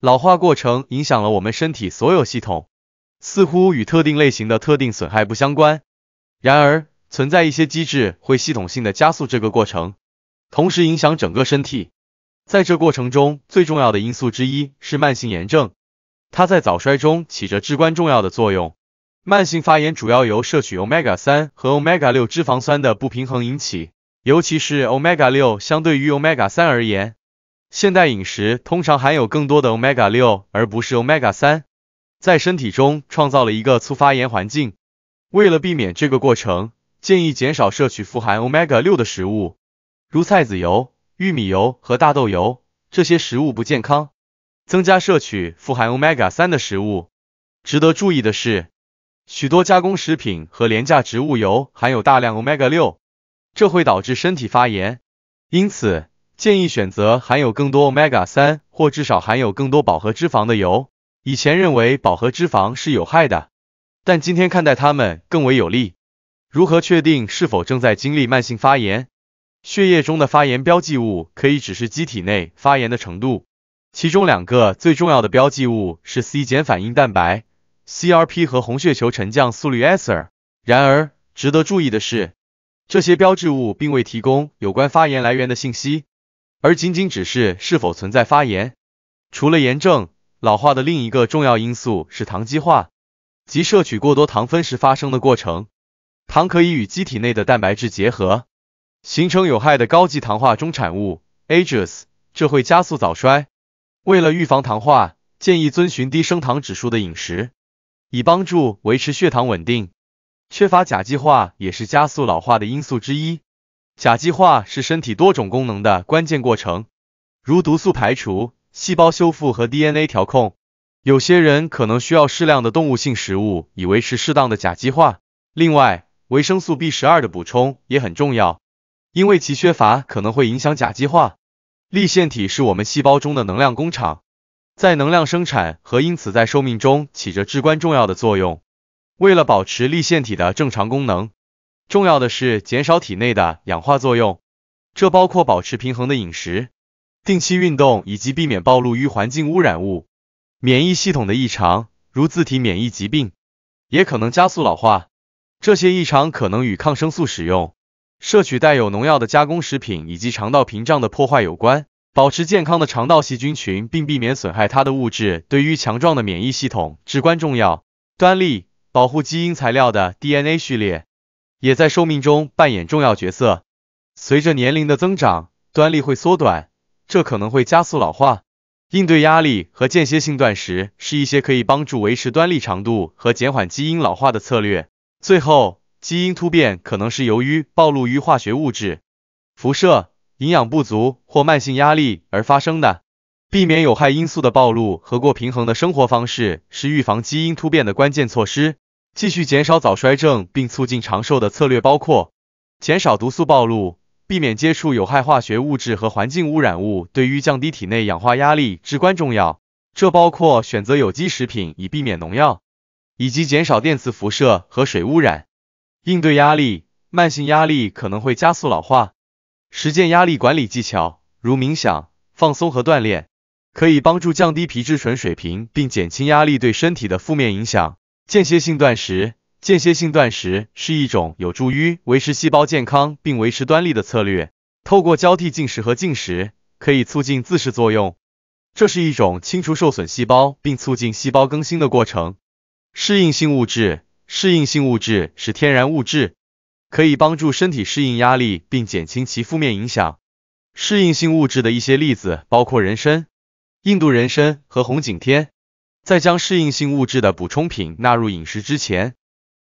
老化过程影响了我们身体所有系统，似乎与特定类型的特定损害不相关。然而，存在一些机制会系统性的加速这个过程，同时影响整个身体。在这过程中，最重要的因素之一是慢性炎症，它在早衰中起着至关重要的作用。慢性发炎主要由摄取 omega-3 和 omega-6 脂肪酸的不平衡引起，尤其是 omega-6 相对于 omega-3 而言。现代饮食通常含有更多的 omega 六，而不是 omega 三，在身体中创造了一个促发炎环境。为了避免这个过程，建议减少摄取富含 omega 六的食物，如菜籽油、玉米油和大豆油，这些食物不健康。增加摄取富含 omega 三的食物。值得注意的是，许多加工食品和廉价植物油含有大量 omega 六，这会导致身体发炎。因此，建议选择含有更多 omega-3 或至少含有更多饱和脂肪的油。以前认为饱和脂肪是有害的，但今天看待它们更为有利。如何确定是否正在经历慢性发炎？血液中的发炎标记物可以指示机体内发炎的程度。其中两个最重要的标记物是 C- 减反应蛋白 （CRP） 和红血球沉降速率 （ESR）。然而，值得注意的是，这些标志物并未提供有关发炎来源的信息。而仅仅只是是否存在发炎。除了炎症，老化的另一个重要因素是糖基化，即摄取过多糖分时发生的过程。糖可以与机体内的蛋白质结合，形成有害的高级糖化中产物 （ages），这会加速早衰。为了预防糖化，建议遵循低升糖指数的饮食，以帮助维持血糖稳定。缺乏甲基化也是加速老化的因素之一。甲基化是身体多种功能的关键过程，如毒素排除、细胞修复和 DNA 调控。有些人可能需要适量的动物性食物以维持适当的甲基化。另外，维生素 B 十二的补充也很重要，因为其缺乏可能会影响甲基化。粒线体是我们细胞中的能量工厂，在能量生产和因此在寿命中起着至关重要的作用。为了保持粒线体的正常功能，重要的是减少体内的氧化作用，这包括保持平衡的饮食、定期运动以及避免暴露于环境污染物。免疫系统的异常，如自体免疫疾病，也可能加速老化。这些异常可能与抗生素使用、摄取带有农药的加工食品以及肠道屏障的破坏有关。保持健康的肠道细菌群，并避免损害它的物质，对于强壮的免疫系统至关重要。端粒保护基因材料的 DNA 序列。也在寿命中扮演重要角色。随着年龄的增长，端粒会缩短，这可能会加速老化。应对压力和间歇性断食是一些可以帮助维持端粒长度和减缓基因老化的策略。最后，基因突变可能是由于暴露于化学物质、辐射、营养不足或慢性压力而发生的。避免有害因素的暴露和过平衡的生活方式是预防基因突变的关键措施。继续减少早衰症并促进长寿的策略包括减少毒素暴露，避免接触有害化学物质和环境污染物，对于降低体内氧化压力至关重要。这包括选择有机食品以避免农药，以及减少电磁辐射和水污染。应对压力，慢性压力可能会加速老化。实践压力管理技巧，如冥想、放松和锻炼，可以帮助降低皮质醇水平并减轻压力对身体的负面影响。间歇性断食，间歇性断食是一种有助于维持细胞健康并维持端粒的策略。透过交替进食和进食，可以促进自噬作用，这是一种清除受损细胞并促进细胞更新的过程。适应性物质，适应性物质是天然物质，可以帮助身体适应压力并减轻其负面影响。适应性物质的一些例子包括人参、印度人参和红景天。在将适应性物质的补充品纳入饮食之前，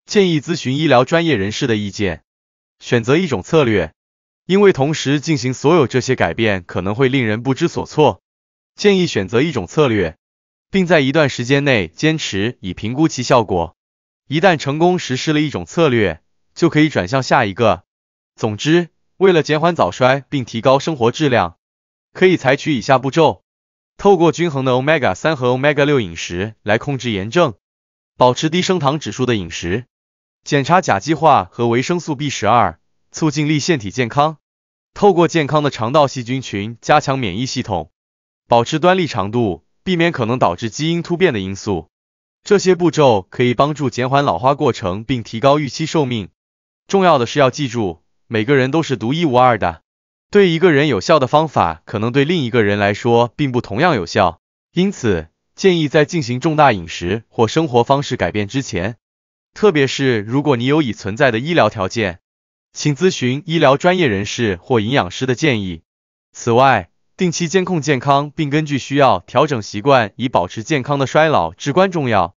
建议咨询医疗专业人士的意见。选择一种策略，因为同时进行所有这些改变可能会令人不知所措。建议选择一种策略，并在一段时间内坚持，以评估其效果。一旦成功实施了一种策略，就可以转向下一个。总之，为了减缓早衰并提高生活质量，可以采取以下步骤。透过均衡的 omega 三和 omega 六饮食来控制炎症，保持低升糖指数的饮食，检查甲基化和维生素 B 十二，促进粒腺体健康。透过健康的肠道细菌群加强免疫系统，保持端粒长度，避免可能导致基因突变的因素。这些步骤可以帮助减缓老化过程并提高预期寿命。重要的是要记住，每个人都是独一无二的。对一个人有效的方法，可能对另一个人来说并不同样有效。因此，建议在进行重大饮食或生活方式改变之前，特别是如果你有已存在的医疗条件，请咨询医疗专业人士或营养师的建议。此外，定期监控健康，并根据需要调整习惯，以保持健康的衰老至关重要。